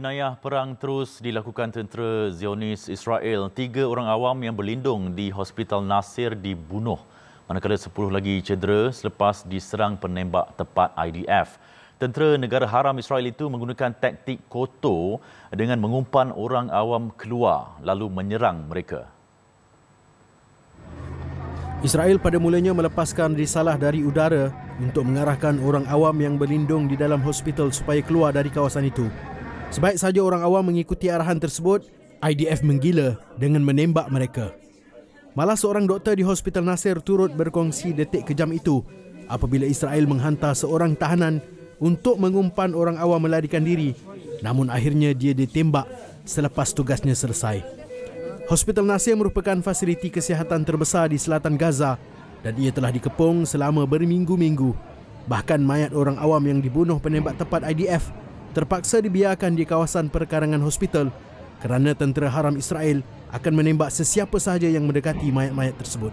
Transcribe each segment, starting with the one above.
Jenayah perang terus dilakukan tentera Zionis Israel. Tiga orang awam yang berlindung di Hospital Nasir dibunuh. Manakala sepuluh lagi cedera selepas diserang penembak tepat IDF. Tentera negara haram Israel itu menggunakan taktik kotor dengan mengumpan orang awam keluar lalu menyerang mereka. Israel pada mulanya melepaskan risalah dari udara untuk mengarahkan orang awam yang berlindung di dalam hospital supaya keluar dari kawasan itu. Sebaik saja orang awam mengikuti arahan tersebut, IDF menggila dengan menembak mereka. Malah seorang doktor di Hospital Nasir turut berkongsi detik kejam itu apabila Israel menghantar seorang tahanan untuk mengumpan orang awam melarikan diri namun akhirnya dia ditembak selepas tugasnya selesai. Hospital Nasir merupakan fasiliti kesihatan terbesar di selatan Gaza dan ia telah dikepung selama berminggu-minggu. Bahkan mayat orang awam yang dibunuh penembak tepat IDF terpaksa dibiarkan di kawasan perkarangan hospital kerana tentera haram Israel akan menembak sesiapa sahaja yang mendekati mayat-mayat tersebut.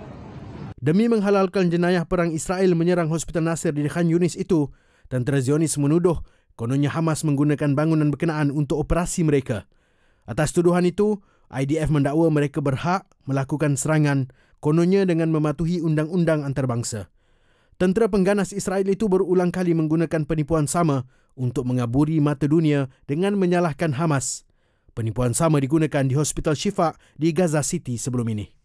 Demi menghalalkan jenayah perang Israel menyerang Hospital Nasir di Khan Yunis itu, tentera Zionis menuduh kononnya Hamas menggunakan bangunan berkenaan untuk operasi mereka. Atas tuduhan itu, IDF mendakwa mereka berhak melakukan serangan kononnya dengan mematuhi undang-undang antarabangsa. Tentera pengganas Israel itu berulang kali menggunakan penipuan sama untuk mengaburi mata dunia dengan menyalahkan Hamas. Penipuan sama digunakan di Hospital Shifa di Gaza City sebelum ini.